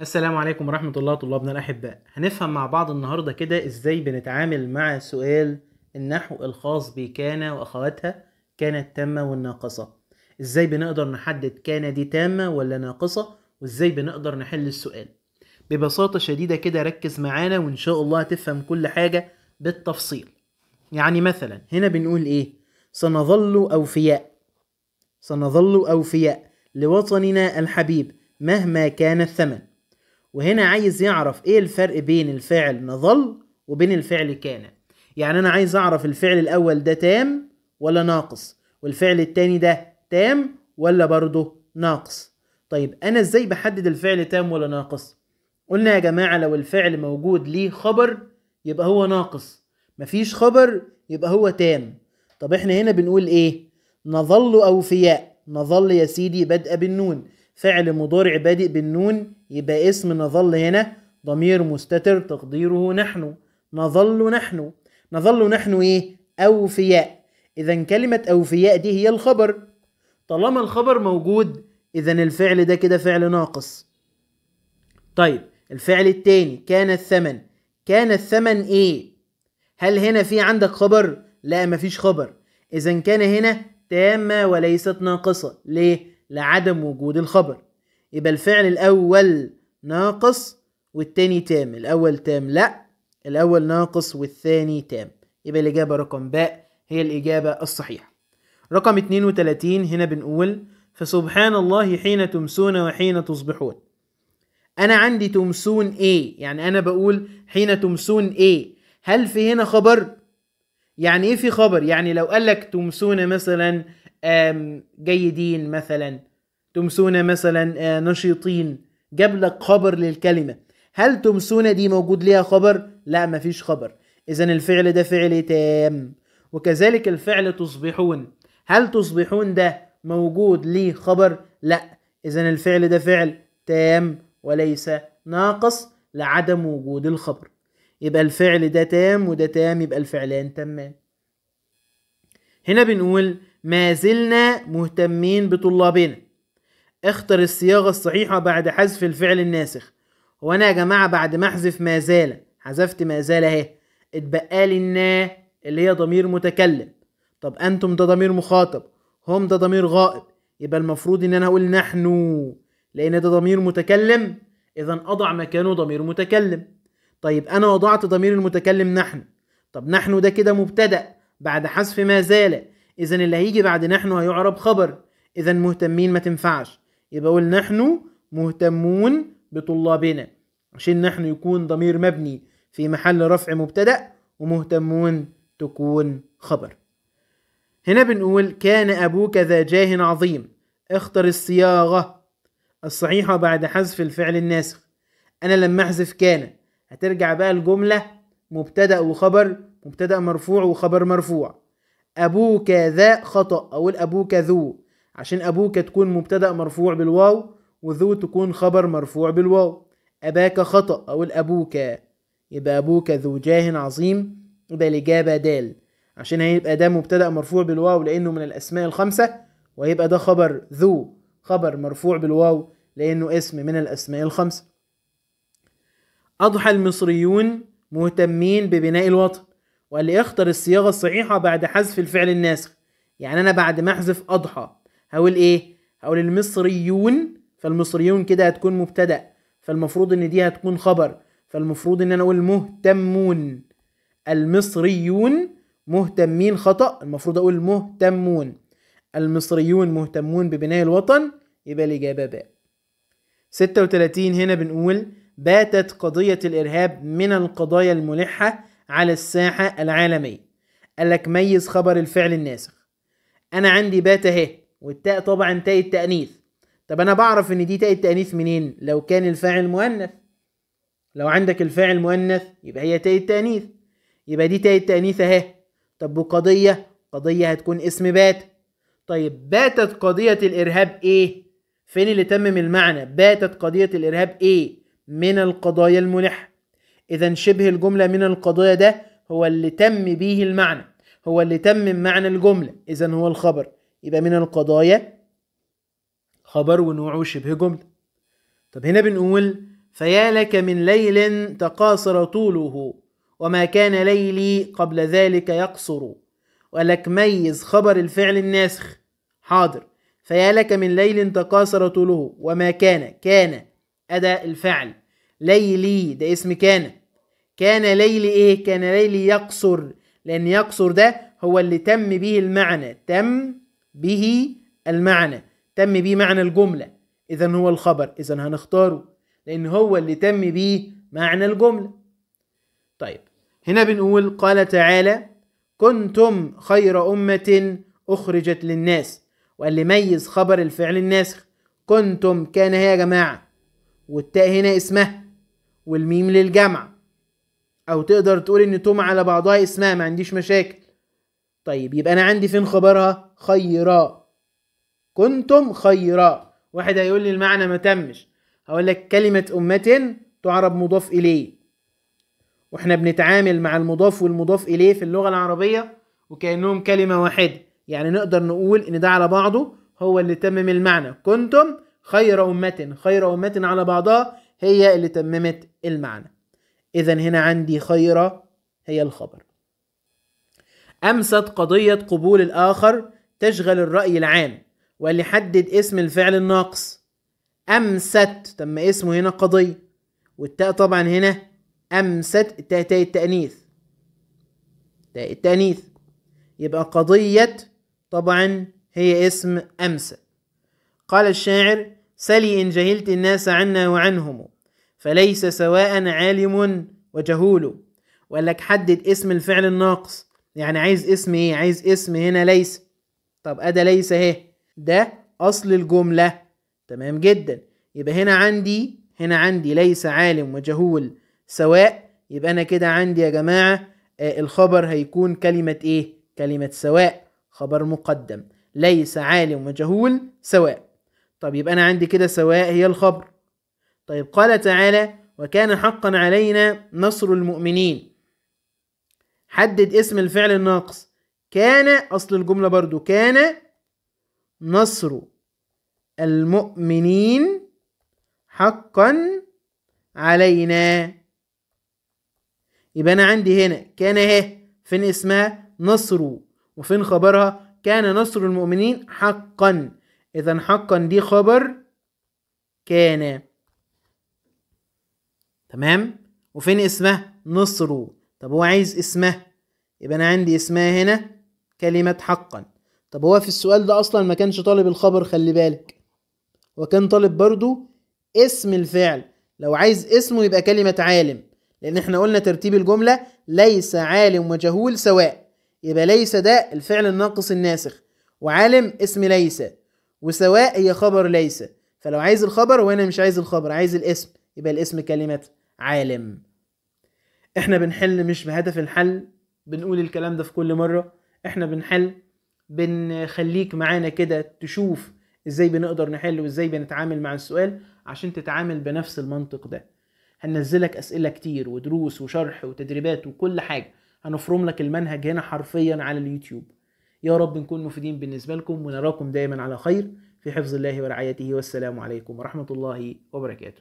السلام عليكم ورحمة الله طلابنا الأحباء هنفهم مع بعض النهاردة كده إزاي بنتعامل مع سؤال النحو الخاص بكان وأخواتها كانت تامة والناقصة إزاي بنقدر نحدد كان دي تامة ولا ناقصة وإزاي بنقدر نحل السؤال ببساطة شديدة كده ركز معانا وإن شاء الله هتفهم كل حاجة بالتفصيل يعني مثلا هنا بنقول إيه سنظل أوفياء سنظل أوفياء لوطننا الحبيب مهما كان الثمن وهنا عايز يعرف ايه الفرق بين الفعل نظل وبين الفعل كان يعني انا عايز اعرف الفعل الاول ده تام ولا ناقص والفعل التاني ده تام ولا برضه ناقص طيب انا ازاي بحدد الفعل تام ولا ناقص قلنا يا جماعه لو الفعل موجود ليه خبر يبقى هو ناقص مفيش خبر يبقى هو تام طب احنا هنا بنقول ايه نظل اوفياء نظل يا سيدي بدأ بالنون فعل مضارع بادئ بالنون يبقى اسم نظل هنا ضمير مستتر تقديره نحن نظل نحن نظل نحن ايه اوفياء اذا كلمه اوفياء دي هي الخبر طالما الخبر موجود اذا الفعل ده كده فعل ناقص طيب الفعل التاني كان الثمن كان الثمن ايه هل هنا في عندك خبر لا مفيش خبر اذا كان هنا تامه وليست ناقصه ليه لعدم وجود الخبر يبقى الفعل الأول ناقص والتاني تام الأول تام لأ الأول ناقص والثاني تام يبقى الإجابة رقم باء هي الإجابة الصحيحة رقم 32 هنا بنقول فسبحان الله حين تمسون وحين تصبحون أنا عندي تمسون إيه يعني أنا بقول حين تمسون إيه هل في هنا خبر يعني إيه في خبر يعني لو قالك تمسون مثلا جيدين مثلا تمسون مثلا نشيطين جاب لك خبر للكلمة هل تمسون دي موجود ليها خبر؟ لا مفيش خبر إذا الفعل ده فعل تام وكذلك الفعل تصبحون هل تصبحون ده موجود ليه خبر؟ لا إذا الفعل ده فعل تام وليس ناقص لعدم وجود الخبر يبقى الفعل ده تام وده تام يبقى الفعلان تمام هنا بنقول ما زلنا مهتمين بطلابنا اختر الصياغة الصحيحة بعد حذف الفعل الناسخ هو أنا يا جماعة بعد ما أحذف ما زال حذفت ما زال أهي اتبقى لي النا اللي هي ضمير متكلم طب أنتم ده ضمير مخاطب هم ده ضمير غائب يبقى المفروض إن أنا أقول نحن لأن ده ضمير متكلم إذا أضع مكانه ضمير متكلم طيب أنا وضعت ضمير المتكلم نحن طب نحن ده كده مبتدأ بعد حذف ما زال اذا اللي هيجي بعد نحن هيعرب خبر اذا مهتمين ما تنفعش يبقى اقول نحن مهتمون بطلابنا عشان نحن يكون ضمير مبني في محل رفع مبتدا ومهتمون تكون خبر هنا بنقول كان ابوك ذا جاه عظيم اختر الصياغه الصحيحه بعد حذف الفعل الناسخ انا لما احذف كان هترجع بقى الجمله مبتدا وخبر مبتدا مرفوع وخبر مرفوع أبوك ذا خطأ أقول أبوك ذو عشان أبوك تكون مبتدأ مرفوع بالواو وذو تكون خبر مرفوع بالواو أباك خطأ أقول أبوك يبقى أبوك ذو جاه عظيم يبقى الإجابة دال عشان هيبقى ده مبتدأ مرفوع بالواو لأنه من الأسماء الخمسة وهيبقى ده خبر ذو خبر مرفوع بالواو لأنه اسم من الأسماء الخمسة أضحى المصريون مهتمين ببناء الوطن اختر الصياغة الصحيحة بعد حذف الفعل الناسخ يعني أنا بعد ما أحذف أضحى هقول إيه؟ هقول المصريون فالمصريون كده هتكون مبتدأ فالمفروض إن دي هتكون خبر فالمفروض إن أنا أقول مهتمون المصريون مهتمين خطأ المفروض أقول مهتمون المصريون مهتمون ببناء الوطن يبقى الإجابة باء 36 هنا بنقول باتت قضية الإرهاب من القضايا الملحة على الساحة العالمية قال لك ميز خبر الفعل الناسخ أنا عندي بات أهي والتاء طبعا تاء التأنيث طب أنا بعرف إن دي تاء التأنيث منين لو كان الفاعل مؤنث لو عندك الفاعل مؤنث يبقى هي تاء التأنيث يبقى دي تاء التأنيث أهي طب وقضية قضية هتكون اسم بات طيب باتت قضية الإرهاب إيه؟ فين اللي تمم المعنى؟ باتت قضية الإرهاب إيه؟ من القضايا الملحة إذا شبه الجملة من القضية ده هو اللي تم به المعنى هو اللي تم معنى الجملة إذا هو الخبر يبقى من القضايا خبر ونوعه شبه جملة طب هنا بنقول فيا لك من ليل تقاصر طوله وما كان ليلي قبل ذلك يقصر ولك ميز خبر الفعل الناسخ حاضر فيا لك من ليل تقاصر طوله وما كان كان أداء الفعل ليلي ده اسم كان كان ليلي إيه؟ كان ليلي يقصر لأن يقصر ده هو اللي تم به المعنى تم به المعنى تم به معنى الجملة إذا هو الخبر إذا هنختاره لأن هو اللي تم به معنى الجملة طيب هنا بنقول قال تعالى كنتم خير أمة أخرجت للناس وقال لي ميز خبر الفعل الناسخ كنتم كان هي يا جماعة والتاء هنا اسمها والميم للجمع او تقدر تقول ان توم على بعضها اسمها ما عنديش مشاكل طيب يبقى انا عندي فين خبرها خيرا كنتم خيرا واحد هيقول لي المعنى ما تمش هقول لك كلمة أمة تعرب مضاف إليه واحنا بنتعامل مع المضاف والمضاف إليه في اللغة العربية وكأنهم كلمة واحدة يعني نقدر نقول إن ده على بعضه هو اللي تمم المعنى كنتم خير أمة خير أمة على بعضها هي اللي تممت المعنى إذا هنا عندي خيرة هي الخبر أمست قضية قبول الآخر تشغل الرأي العام واللي حدد اسم الفعل الناقص أمست تم اسمه هنا قضية والتاء طبعا هنا أمست التاء تاء التأنيث تاء التأنيث يبقى قضية طبعا هي اسم أمس قال الشاعر سلي إن جهلت الناس عنا وعنهم فليس سواء عالم وجهول وقالك حدد اسم الفعل الناقص يعني عايز اسم ايه عايز اسم هنا ليس طب ادا ليس اهي ده اصل الجمله تمام جدا يبقى هنا عندي هنا عندي ليس عالم وجهول سواء يبقى انا كده عندي يا جماعه آه، الخبر هيكون كلمه ايه كلمه سواء خبر مقدم ليس عالم وجهول سواء طب يبقى انا عندي كده سواء هي الخبر طيب قال تعالى وكان حقا علينا نصر المؤمنين حدد اسم الفعل الناقص كان أصل الجملة برضو كان نصر المؤمنين حقا علينا يبقى أنا عندي هنا كان هي فين اسمها نصر وفين خبرها كان نصر المؤمنين حقا إذا حقا دي خبر كان تمام وفين اسمه نصره طب هو عايز اسمه يبقى انا عندي اسمها هنا كلمه حقا طب هو في السؤال ده اصلا ما كانش طالب الخبر خلي بالك هو كان طالب برضو اسم الفعل لو عايز اسمه يبقى كلمه عالم لان احنا قلنا ترتيب الجمله ليس عالم وجهول سواء يبقى ليس ده الفعل الناقص الناسخ وعالم اسم ليس وسواء هي خبر ليس فلو عايز الخبر وانا مش عايز الخبر عايز الاسم يبقى الاسم كلمه عالم احنا بنحل مش بهدف الحل بنقول الكلام ده في كل مرة احنا بنحل بنخليك معانا كده تشوف ازاي بنقدر نحل وازاي بنتعامل مع السؤال عشان تتعامل بنفس المنطق ده هننزلك اسئلة كتير ودروس وشرح وتدريبات وكل حاجة هنفرم لك المنهج هنا حرفيا على اليوتيوب يا رب نكون مفيدين بالنسبة لكم ونراكم دايما على خير في حفظ الله ورعايته والسلام عليكم ورحمة الله وبركاته